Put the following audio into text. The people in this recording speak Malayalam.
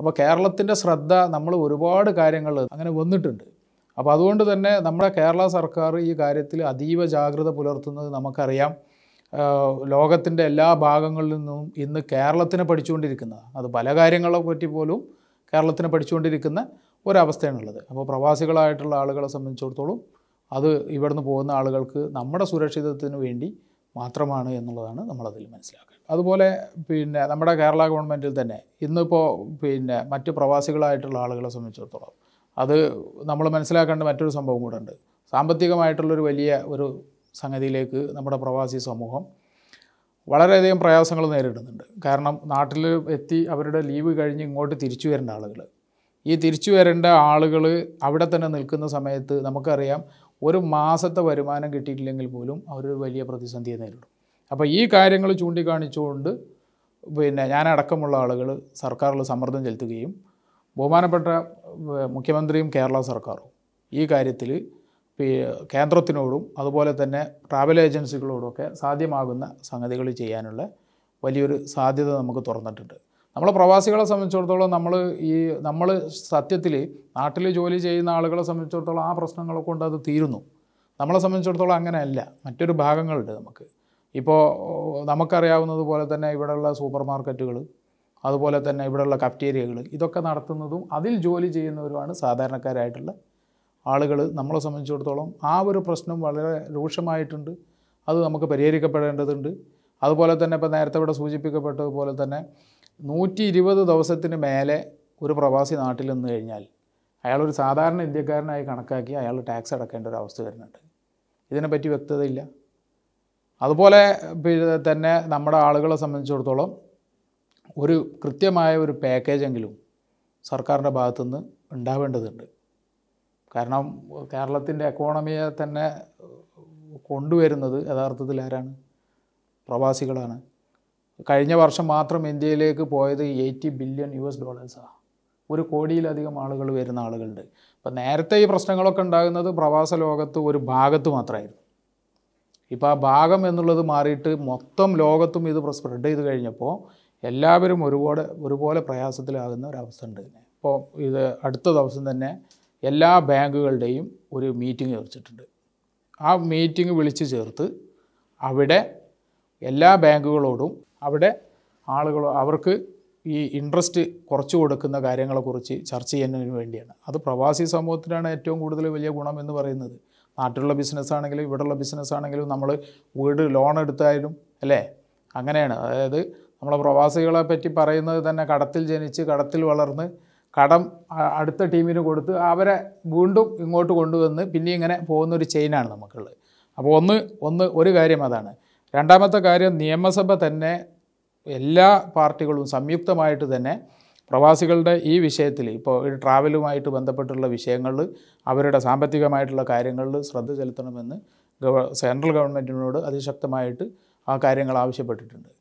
അപ്പോൾ കേരളത്തിൻ്റെ ശ്രദ്ധ നമ്മൾ ഒരുപാട് കാര്യങ്ങൾ അങ്ങനെ വന്നിട്ടുണ്ട് അപ്പോൾ അതുകൊണ്ട് തന്നെ നമ്മുടെ കേരള സർക്കാർ ഈ കാര്യത്തിൽ അതീവ ജാഗ്രത പുലർത്തുന്നത് നമുക്കറിയാം ലോകത്തിൻ്റെ എല്ലാ ഭാഗങ്ങളിൽ നിന്നും ഇന്ന് കേരളത്തിനെ പഠിച്ചുകൊണ്ടിരിക്കുന്ന അത് പല കാര്യങ്ങളെ പറ്റി പോലും കേരളത്തിനെ പഠിച്ചുകൊണ്ടിരിക്കുന്ന ഒരവസ്ഥയാണുള്ളത് അപ്പോൾ പ്രവാസികളായിട്ടുള്ള ആളുകളെ സംബന്ധിച്ചിടത്തോളം അത് ഇവിടുന്ന് പോകുന്ന ആളുകൾക്ക് നമ്മുടെ സുരക്ഷിതത്വത്തിന് വേണ്ടി മാത്രമാണ് എന്നുള്ളതാണ് നമ്മളതിൽ മനസ്സിലാക്കുക അതുപോലെ പിന്നെ നമ്മുടെ കേരള ഗവൺമെൻറ്റിൽ തന്നെ ഇന്നിപ്പോൾ പിന്നെ മറ്റ് പ്രവാസികളായിട്ടുള്ള ആളുകളെ സംബന്ധിച്ചിടത്തോളം അത് നമ്മൾ മനസ്സിലാക്കേണ്ട മറ്റൊരു സംഭവം കൂടെ ഉണ്ട് സാമ്പത്തികമായിട്ടുള്ളൊരു വലിയ ഒരു സംഗതിയിലേക്ക് നമ്മുടെ പ്രവാസി സമൂഹം വളരെയധികം പ്രയാസങ്ങൾ നേരിടുന്നുണ്ട് കാരണം നാട്ടിൽ എത്തി അവരുടെ ലീവ് കഴിഞ്ഞ് ഇങ്ങോട്ട് തിരിച്ചു വരേണ്ട ആളുകൾ ഈ തിരിച്ചു വരേണ്ട ആളുകൾ അവിടെ തന്നെ നിൽക്കുന്ന സമയത്ത് നമുക്കറിയാം ഒരു മാസത്തെ വരുമാനം കിട്ടിയിട്ടില്ലെങ്കിൽ പോലും അവർ വലിയ പ്രതിസന്ധിയെ നേരിടും അപ്പോൾ ഈ കാര്യങ്ങൾ ചൂണ്ടിക്കാണിച്ചുകൊണ്ട് പിന്നെ ഞാനടക്കമുള്ള ആളുകൾ സർക്കാരിൽ സമ്മർദ്ദം ചെലുത്തുകയും ബഹുമാനപ്പെട്ട മുഖ്യമന്ത്രിയും കേരള സർക്കാരും ഈ കാര്യത്തിൽ കേന്ദ്രത്തിനോടും അതുപോലെ തന്നെ ട്രാവൽ ഒക്കെ സാധ്യമാകുന്ന സംഗതികൾ ചെയ്യാനുള്ള വലിയൊരു സാധ്യത നമുക്ക് തുറന്നിട്ടുണ്ട് നമ്മളെ പ്രവാസികളെ സംബന്ധിച്ചിടത്തോളം നമ്മൾ ഈ നമ്മൾ സത്യത്തിൽ നാട്ടിൽ ജോലി ചെയ്യുന്ന ആളുകളെ സംബന്ധിച്ചിടത്തോളം ആ പ്രശ്നങ്ങളെ കൊണ്ട് അത് തീരുന്നു നമ്മളെ സംബന്ധിച്ചിടത്തോളം അങ്ങനെയല്ല മറ്റൊരു ഭാഗങ്ങളുണ്ട് നമുക്ക് ഇപ്പോൾ നമുക്കറിയാവുന്നത് പോലെ തന്നെ ഇവിടെയുള്ള സൂപ്പർ മാർക്കറ്റുകൾ അതുപോലെ തന്നെ ഇവിടെയുള്ള കഫ്റ്റേരിയകൾ ഇതൊക്കെ നടത്തുന്നതും അതിൽ ജോലി ചെയ്യുന്നവരുമാണ് സാധാരണക്കാരായിട്ടുള്ള ആളുകൾ നമ്മളെ സംബന്ധിച്ചിടത്തോളം ആ ഒരു പ്രശ്നം വളരെ രൂക്ഷമായിട്ടുണ്ട് അത് നമുക്ക് പരിഹരിക്കപ്പെടേണ്ടതുണ്ട് അതുപോലെ തന്നെ ഇപ്പോൾ നേരത്തെ ഇവിടെ സൂചിപ്പിക്കപ്പെട്ടതുപോലെ തന്നെ നൂറ്റി ഇരുപത് ദിവസത്തിന് മേലെ ഒരു പ്രവാസി നാട്ടിൽ നിന്ന് കഴിഞ്ഞാൽ അയാളൊരു സാധാരണ ഇന്ത്യക്കാരനായി കണക്കാക്കി അയാൾ ടാക്സ് അടക്കേണ്ട ഒരു അവസ്ഥ വരുന്നുണ്ട് ഇതിനെപ്പറ്റി വ്യക്തതയില്ല അതുപോലെ തന്നെ നമ്മുടെ ആളുകളെ സംബന്ധിച്ചിടത്തോളം ഒരു കൃത്യമായ ഒരു പാക്കേജെങ്കിലും സർക്കാരിൻ്റെ ഭാഗത്തുനിന്ന് ഉണ്ടാവേണ്ടതുണ്ട് കാരണം കേരളത്തിൻ്റെ എക്കോണമിയെ തന്നെ കൊണ്ടുവരുന്നത് യഥാർത്ഥത്തിൽ ആരാണ് പ്രവാസികളാണ് കഴിഞ്ഞ വർഷം മാത്രം ഇന്ത്യയിലേക്ക് പോയത് എയ്റ്റി ബില്യൺ യു എസ് ഡോളേഴ്സാണ് ഒരു കോടിയിലധികം ആളുകൾ വരുന്ന ആളുകളുണ്ട് അപ്പോൾ നേരത്തെ ഈ പ്രശ്നങ്ങളൊക്കെ ഉണ്ടാകുന്നത് പ്രവാസ ലോകത്ത് ഒരു ഭാഗത്ത് മാത്രമായിരുന്നു ഇപ്പം ആ ഭാഗം എന്നുള്ളത് മാറിയിട്ട് മൊത്തം ലോകത്തും ഇത് സ്പ്രെഡ് ചെയ്ത് കഴിഞ്ഞപ്പോൾ എല്ലാവരും ഒരുപാട് ഒരുപോലെ പ്രയാസത്തിലാകുന്ന ഒരവസ്ഥ ഉണ്ട് ഇപ്പോൾ ഇത് അടുത്ത ദിവസം തന്നെ എല്ലാ ബാങ്കുകളുടെയും ഒരു മീറ്റിംഗ് വെച്ചിട്ടുണ്ട് ആ മീറ്റിംഗ് വിളിച്ചു ചേർത്ത് അവിടെ എല്ലാ ബാങ്കുകളോടും അവിടെ ആളുകൾ അവർക്ക് ഈ ഇൻട്രസ്റ്റ് കുറച്ചു കൊടുക്കുന്ന കാര്യങ്ങളെക്കുറിച്ച് ചർച്ച ചെയ്യുന്നതിന് വേണ്ടിയാണ് അത് പ്രവാസി സമൂഹത്തിനാണ് ഏറ്റവും കൂടുതൽ വലിയ ഗുണം എന്ന് പറയുന്നത് നാട്ടിലുള്ള ബിസിനസ് ആണെങ്കിലും ഇവിടെയുള്ള ബിസിനസ് ആണെങ്കിലും നമ്മൾ വീട് ലോൺ എടുത്തായാലും അല്ലേ അങ്ങനെയാണ് അതായത് നമ്മൾ പ്രവാസികളെ പറ്റി പറയുന്നത് തന്നെ കടത്തിൽ ജനിച്ച് കടത്തിൽ വളർന്ന് കടം അടുത്ത ടീമിന് കൊടുത്ത് അവരെ വീണ്ടും ഇങ്ങോട്ട് കൊണ്ടുവന്ന് പിന്നെ ഇങ്ങനെ പോകുന്നൊരു ചെയിനാണ് നമുക്കുള്ളത് അപ്പോൾ ഒന്ന് ഒന്ന് ഒരു കാര്യം അതാണ് രണ്ടാമത്തെ കാര്യം നിയമസഭ തന്നെ എല്ലാ പാർട്ടികളും സംയുക്തമായിട്ട് തന്നെ പ്രവാസികളുടെ ഈ വിഷയത്തിൽ ഇപ്പോൾ ട്രാവലുമായിട്ട് ബന്ധപ്പെട്ടുള്ള വിഷയങ്ങളിൽ അവരുടെ സാമ്പത്തികമായിട്ടുള്ള കാര്യങ്ങളിൽ ശ്രദ്ധ ചെലുത്തണമെന്ന് ഗവ സെൻട്രൽ ഗവൺമെൻറ്റിനോട് അതിശക്തമായിട്ട് ആ കാര്യങ്ങൾ ആവശ്യപ്പെട്ടിട്ടുണ്ട്